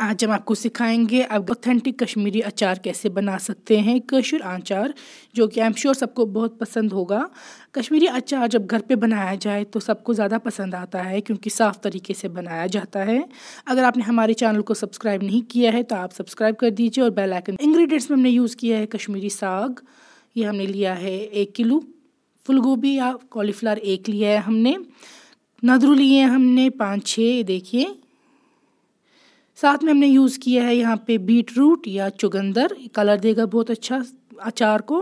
आज हम आपको सिखाएंगे आप ऑथेंटिक कश्मीरी अचार कैसे बना सकते हैं कशुर अचार जो कि आई एम श्योर सबको बहुत पसंद होगा कश्मीरी अचार जब घर पे बनाया जाए तो सबको ज़्यादा पसंद आता है क्योंकि साफ़ तरीके से बनाया जाता है अगर आपने हमारे चैनल को सब्सक्राइब नहीं किया है तो आप सब्सक्राइब कर दीजिए और बेल आइकन इंग्रेडिएंट्स में हमने यूज़ किया है कश्मीरी साग ये हमने लिया है एक किलो फुलगोभी या कॉलीफ्लावर एक लिया है हमने नदरू लिए हैं हमने पाँच छः देखिए साथ में हमने यूज़ किया है यहाँ पे बीट रूट या चुगंदर कलर देगा बहुत अच्छा अचार को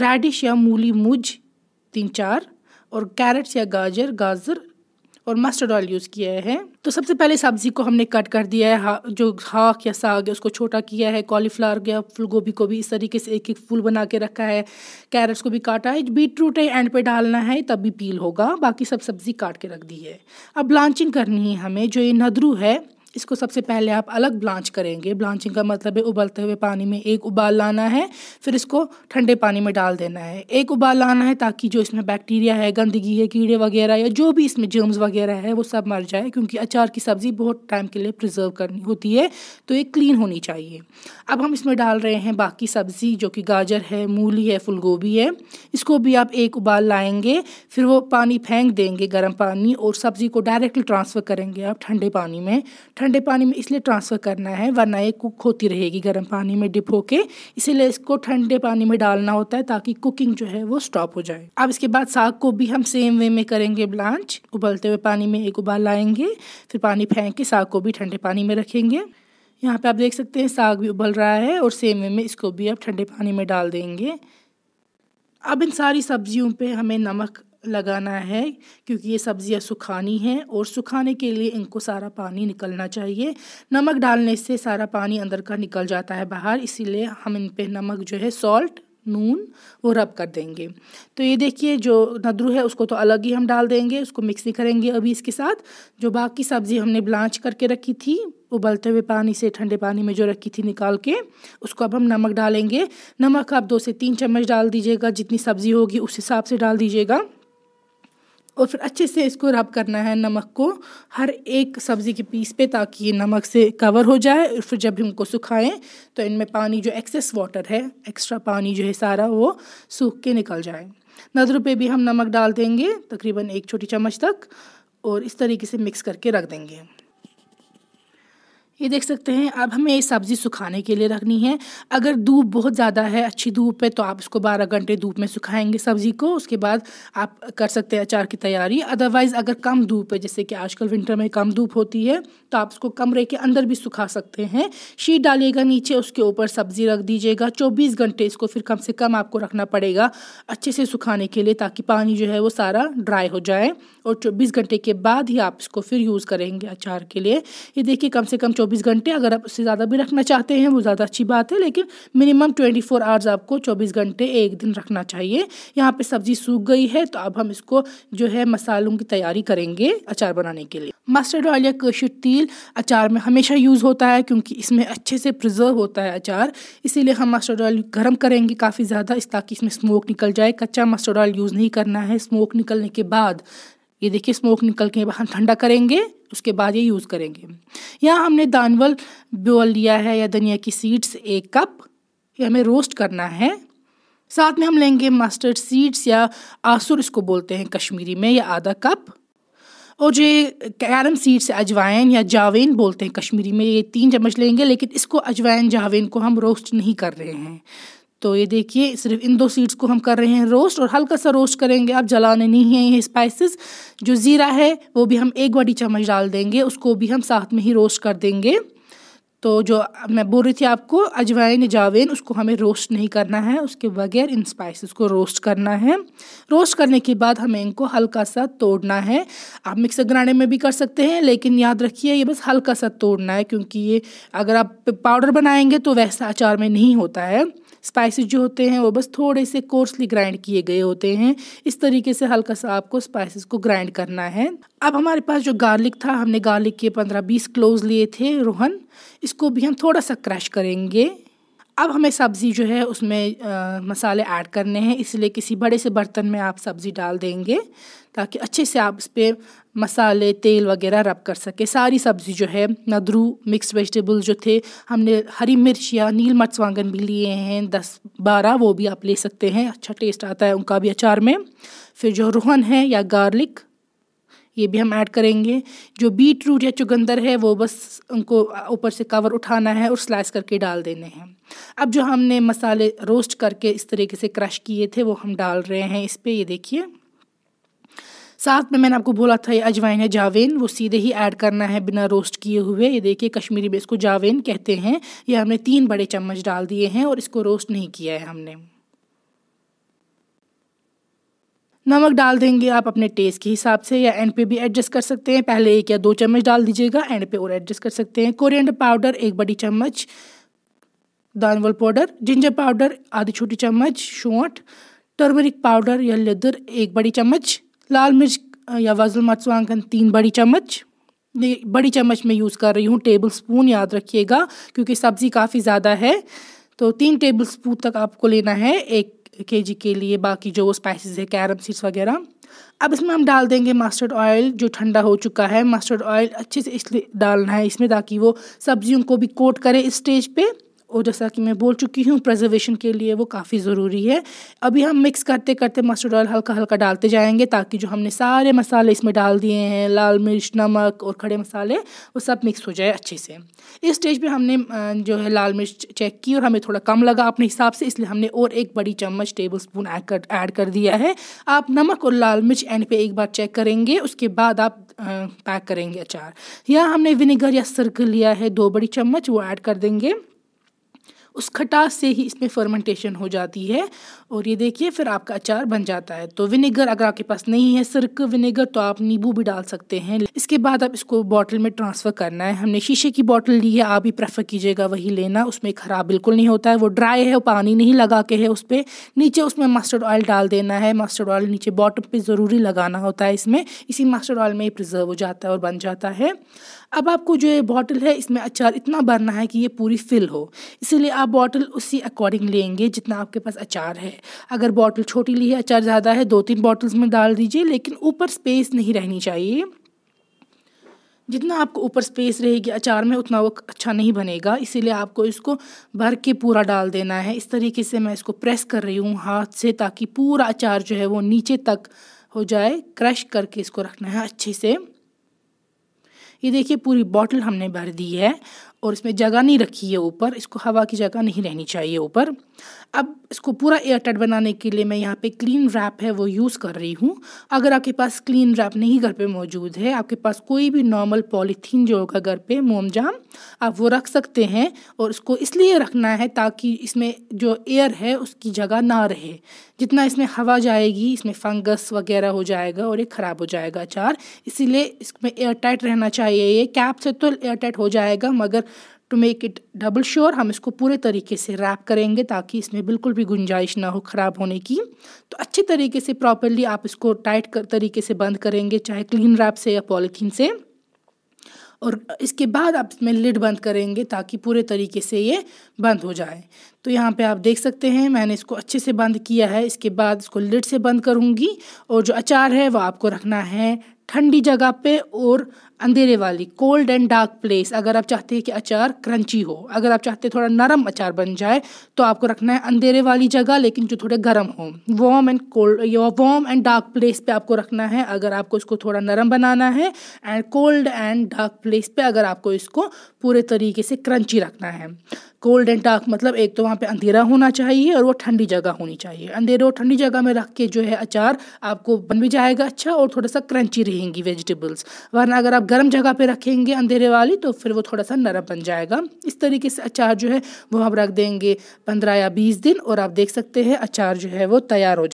रेडिश या मूली मुज तीन चार और कैरेट्स या गाजर गाजर और मस्टर्ड ऑयल यूज़ किया है तो सबसे पहले सब्ज़ी को हमने कट कर दिया है हा, जो हाक या साग है उसको छोटा किया है कॉलीफ्लावर या फूल गोभी को भी इस तरीके से एक एक फूल बना के रखा है कैरेट्स को भी काटा है बीट रूट है एंड पे डालना है तब भी पील होगा बाकी सब सब्ज़ी काट के रख दी है अब ब्लांचिंग करनी है हमें जो ये नदरू है इसको सबसे पहले आप अलग ब्लांच करेंगे ब्लांचिंग का मतलब है उबलते हुए पानी में एक उबाल लाना है फिर इसको ठंडे पानी में डाल देना है एक उबाल लाना है ताकि जो इसमें बैक्टीरिया है गंदगी है कीड़े वगैरह या जो भी इसमें जर्म्स वगैरह है वो सब मर जाए क्योंकि अचार की सब्ज़ी बहुत टाइम के लिए प्रिजर्व करनी होती है तो ये क्लीन होनी चाहिए अब हम इसमें डाल रहे हैं बाकी सब्ज़ी जो कि गाजर है मूली है फूलगोभी है इसको भी आप एक उबाल लाएंगे फिर वो पानी फेंक देंगे गर्म पानी और सब्ज़ी को डायरेक्टली ट्रांसफ़र करेंगे आप ठंडे पानी में ठंडे पानी में इसलिए ट्रांसफ़र करना है वरना ये कुक होती रहेगी गर्म पानी में डिप होके इसीलिए इसको ठंडे पानी में डालना होता है ताकि कुकिंग जो है वो स्टॉप हो जाए अब इसके बाद साग को भी हम सेम वे में करेंगे ब्लांच उबलते हुए पानी में एक उबाल लाएंगे फिर पानी फेंक के साग को भी ठंडे पानी में रखेंगे यहाँ पे आप देख सकते हैं साग भी उबल रहा है और सेम वे में इसको भी आप ठंडे पानी में डाल देंगे अब इन सारी सब्जियों पे हमें नमक लगाना है क्योंकि ये सब्ज़ियाँ सुखानी हैं और सुखाने के लिए इनको सारा पानी निकलना चाहिए नमक डालने से सारा पानी अंदर का निकल जाता है बाहर इसीलिए हम इन पर नमक जो है सॉल्ट नून वो रब कर देंगे तो ये देखिए जो नदरू है उसको तो अलग ही हम डाल देंगे उसको मिक्स नहीं करेंगे अभी इसके साथ जो बाकी सब्ज़ी हमने ब्लांच करके रखी थी उबलते हुए पानी से ठंडे पानी में जो रखी थी निकाल के उसको अब हम नमक डालेंगे नमक आप दो से तीन चम्मच डाल दीजिएगा जितनी सब्ज़ी होगी उस हिसाब से डाल दीजिएगा और फिर अच्छे से इसको रब करना है नमक को हर एक सब्ज़ी के पीस पे ताकि ये नमक से कवर हो जाए और फिर जब हमको सुखाएं तो इनमें पानी जो एक्सेस वाटर है एक्स्ट्रा पानी जो है सारा वो सूख के निकल जाए नदरों पे भी हम नमक डाल देंगे तकरीबन एक छोटी चम्मच तक और इस तरीके से मिक्स करके रख देंगे ये देख सकते हैं अब हमें ये सब्ज़ी सुखाने के लिए रखनी है अगर धूप बहुत ज़्यादा है अच्छी धूप है तो आप इसको बारह घंटे धूप में सुखाएंगे सब्ज़ी को उसके बाद आप कर सकते हैं अचार की तैयारी अदरवाइज़ अगर कम धूप है जैसे कि आजकल विंटर में कम धूप होती है तो आप इसको कमरे के अंदर भी सुखा सकते हैं शीट डालिएगा नीचे उसके ऊपर सब्ज़ी रख दीजिएगा चौबीस घंटे इसको फिर कम से कम आपको रखना पड़ेगा अच्छे से सुखाने के लिए ताकि पानी जो है वो सारा ड्राई हो जाए और चौबीस घंटे के बाद ही आप इसको फिर यूज़ करेंगे अचार के लिए ये देखिए कम से कम चौबीस घंटे अगर आप उससे ज़्यादा भी रखना चाहते हैं वो ज़्यादा अच्छी बात है लेकिन मिनिमम ट्वेंटी फोर आवर्स आपको चौबीस घंटे एक दिन रखना चाहिए यहाँ पे सब्जी सूख गई है तो अब हम इसको जो है मसालों की तैयारी करेंगे अचार बनाने के लिए मस्टर्ड ऑयल या कशर तिल अचार में हमेशा यूज़ होता है क्योंकि इसमें अच्छे से प्रिजर्व होता है अचार इसीलिए हम मस्टर्ड ऑयल गर्म करेंगे काफ़ी ज़्यादा इस ताकि इसमें स्मोक निकल जाए कच्चा मस्टर्ड ऑयल यूज़ नहीं करना है स्मोक निकलने के बाद ये देखिए स्मोक निकल के हम ठंडा करेंगे उसके बाद ये यूज़ करेंगे यहाँ हमने दानवल ब्योल लिया है या धनिया की सीड्स एक कप ये हमें रोस्ट करना है साथ में हम लेंगे मस्टर्ड सीड्स या आसुर इसको बोलते हैं कश्मीरी में या आधा कप और जो कैरम सीड्स अजवाइन या जावेन बोलते हैं कश्मीरी में ये तीन चम्मच लेंगे लेकिन इसको अजवाइन जावेन को हम रोस्ट नहीं कर रहे हैं तो ये देखिए सिर्फ इन दो सीड्स को हम कर रहे हैं रोस्ट और हल्का सा रोस्ट करेंगे अब जलाने नहीं है ये स्पाइसेस जो ज़ीरा है वो भी हम एक बड़ी चम्मच डाल देंगे उसको भी हम साथ में ही रोस्ट कर देंगे तो जो मैं बोल रही थी आपको अजवाइन जावेन उसको हमें रोस्ट नहीं करना है उसके बगैर इन स्पाइसेस को रोस्ट करना है रोस्ट करने के बाद हमें इनको हल्का सा तोड़ना है आप मिक्सर ग्राइंडर में भी कर सकते हैं लेकिन याद रखिए ये बस हल्का सा तोड़ना है क्योंकि ये अगर आप पाउडर बनाएंगे तो वैसा अचार में नहीं होता है स्पाइसेस जो होते हैं वो बस थोड़े से कोर्सली ग्राइंड किए गए होते हैं इस तरीके से हल्का सा आपको स्पाइसेस को ग्राइंड करना है अब हमारे पास जो गार्लिक था हमने गार्लिक के पंद्रह बीस क्लोज लिए थे रोहन इसको भी हम थोड़ा सा क्रश करेंगे अब हमें सब्ज़ी जो है उसमें आ, मसाले ऐड करने हैं इसलिए किसी बड़े से बर्तन में आप सब्ज़ी डाल देंगे ताकि अच्छे से आप इस पर मसाले तेल वगैरह रब कर सके सारी सब्ज़ी जो है नदरू मिक्स वेजिटेबल जो थे हमने हरी मिर्च या नील मर्च वांगन भी लिए हैं दस बारह वो भी आप ले सकते हैं अच्छा टेस्ट आता है उनका भी अचार में फिर जो रोहन है या गार्लिक ये भी हम ऐड करेंगे जो बीट रूट या चुगंदर है वो बस उनको ऊपर से कवर उठाना है और स्लाइस करके डाल देने हैं अब जो हमने मसाले रोस्ट करके इस तरीके से क्रश किए थे वो हम डाल रहे हैं इस पर ये देखिए साथ में मैंने आपको बोला था ये अजवाइन है जावेन वो सीधे ही ऐड करना है बिना रोस्ट किए हुए ये देखिए कश्मीरी में इसको जावेन कहते हैं ये हमने तीन बड़े चम्मच डाल दिए हैं और इसको रोस्ट नहीं किया है हमने नमक डाल देंगे आप अपने टेस्ट के हिसाब से या एंड पे भी एडजस्ट कर सकते हैं पहले एक या दो चम्मच डाल दीजिएगा एंड पे और एडजस्ट कर सकते हैं कोरिएंडर पाउडर एक बड़ी चम्मच दानवल पाउडर जिंजर पाउडर आधी छोटी चम्मच शौट टर्मरिक पाउडर या लेदर एक बड़ी चम्मच लाल मिर्च या वजल मरचवांगन तीन बड़ी चम्मच बड़ी चम्मच में यूज़ कर रही हूँ टेबल स्पून याद रखिएगा क्योंकि सब्ज़ी काफ़ी ज़्यादा है तो तीन टेबल स्पून तक आपको लेना है एक के जी के लिए बाकी जो स्पाइसेस है कैरम सीड्स वगैरह अब इसमें हम डाल देंगे मस्टर्ड ऑयल जो ठंडा हो चुका है मस्टर्ड ऑयल अच्छे से इसलिए डालना है इसमें ताकि वो सब्जियों को भी कोट करे इस स्टेज पे और जैसा कि मैं बोल चुकी हूँ प्रजर्वेशन के लिए वो काफ़ी ज़रूरी है अभी हम मिक्स करते करते मस्टर्ड ऑयल हल्का हल्का डालते जाएंगे ताकि जो हमने सारे मसाले इसमें डाल दिए हैं लाल मिर्च नमक और खड़े मसाले वो सब मिक्स हो जाए अच्छे से इस स्टेज पे हमने जो है लाल मिर्च चेक की और हमें थोड़ा कम लगा अपने हिसाब से इसलिए हमने और एक बड़ी चम्मच टेबल स्पून ऐड कर कर दिया है आप नमक और लाल मिर्च एंड पे एक बार चेक करेंगे उसके बाद आप पैक करेंगे अचार या हमने विनेगर या सर्क लिया है दो बड़ी चम्मच वो ऐड कर देंगे उस खटास से ही इसमें फर्मेंटेशन हो जाती है और ये देखिए फिर आपका अचार बन जाता है तो विनेगर अगर आपके पास नहीं है सिरक विनेगर तो आप नींबू भी डाल सकते हैं इसके बाद आप इसको बॉटल में ट्रांसफ़र करना है हमने शीशे की बॉटल ली है आप ही प्रेफर कीजिएगा वही लेना उसमें खराब बिल्कुल नहीं होता है वो ड्राई है पानी नहीं लगा के है उस पर नीचे उसमें मस्टर्ड ऑयल डाल देना है मस्टर्ड ऑयल नीचे बॉटम पर ज़रूरी लगाना होता है इसमें इसी मस्टर्ड ऑयल में ही प्रिजर्व हो जाता है और बन जाता है अब आपको जो ये बॉटल है इसमें अचार इतना भरना है कि ये पूरी फिल हो इसीलिए आप बॉटल उसी अकॉर्डिंग लेंगे जितना आपके पास अचार है अगर बॉटल छोटी ली है अचार ज़्यादा है दो तीन बॉटल्स में डाल दीजिए लेकिन ऊपर स्पेस नहीं रहनी चाहिए जितना आपको ऊपर स्पेस रहेगी अचार में उतना वो अच्छा नहीं बनेगा इसीलिए आपको इसको भर के पूरा डाल देना है इस तरीके से मैं इसको प्रेस कर रही हूँ हाथ से ताकि पूरा अचार जो है वो नीचे तक हो जाए क्रश करके इसको रखना है अच्छे से ये देखिए पूरी बॉटल हमने भर दी है और इसमें जगह नहीं रखी है ऊपर इसको हवा की जगह नहीं रहनी चाहिए ऊपर अब इसको पूरा एयर टाइट बनाने के लिए मैं यहाँ पे क्लीन रैप है वो यूज़ कर रही हूँ अगर आपके पास क्लीन रैप नहीं घर पे मौजूद है आपके पास कोई भी नॉर्मल पॉलीथीन जो होगा घर पे मोमजाम आप वो रख सकते हैं और इसको इसलिए रखना है ताकि इसमें जो एयर है उसकी जगह ना रहे जितना इसमें हवा जाएगी इसमें फंगस वगैरह हो जाएगा और ये ख़राब हो जाएगा अचार इसीलिए इसमें एयर टाइट रहना चाहिए ये कैप से तो एयर टाइट हो जाएगा मगर to make it double sure हम इसको पूरे तरीके से रैप करेंगे ताकि इसमें बिल्कुल भी गुंजाइश ना हो ख़राब होने की तो अच्छे तरीके से प्रॉपरली आप इसको टाइट तरीके से बंद करेंगे चाहे क्लीन रैप से या पॉलीथीन से और इसके बाद आप इसमें लिड बंद करेंगे ताकि पूरे तरीके से ये बंद हो जाए तो यहाँ पे आप देख सकते हैं मैंने इसको अच्छे से बंद किया है इसके बाद इसको लिड से बंद करूँगी और जो अचार है वो आपको रखना है ठंडी जगह पे और अंधेरे वाली कोल्ड एंड डार्क प्लेस अगर आप चाहते हैं कि अचार क्रंची हो अगर आप चाहते हैं थोड़ा नरम अचार बन जाए तो आपको रखना है अंधेरे वाली जगह लेकिन जो थोड़े गर्म हो warm and cold warm and dark place पे आपको रखना है अगर आपको इसको थोड़ा नरम बनाना है and cold and dark place पे अगर आपको इसको पूरे तरीके से क्रंची रखना है कोल्ड एंड डार्क मतलब एक तो वहाँ पे अंधेरा होना चाहिए और वो ठंडी जगह होनी चाहिए अंधेरे और ठंडी जगह में रख के जो है अचार आपको बन भी जाएगा अच्छा और थोड़ा सा क्रंची रहेंगी वेजिटेबल्स वरना अगर आप गर्म जगह पे रखेंगे अंधेरे वाली तो फिर वो थोड़ा सा नरम बन जाएगा इस तरीके से अचार जो है वो हम रख देंगे पंद्रह या बीस दिन और आप देख सकते हैं अचार जो है वो तैयार हो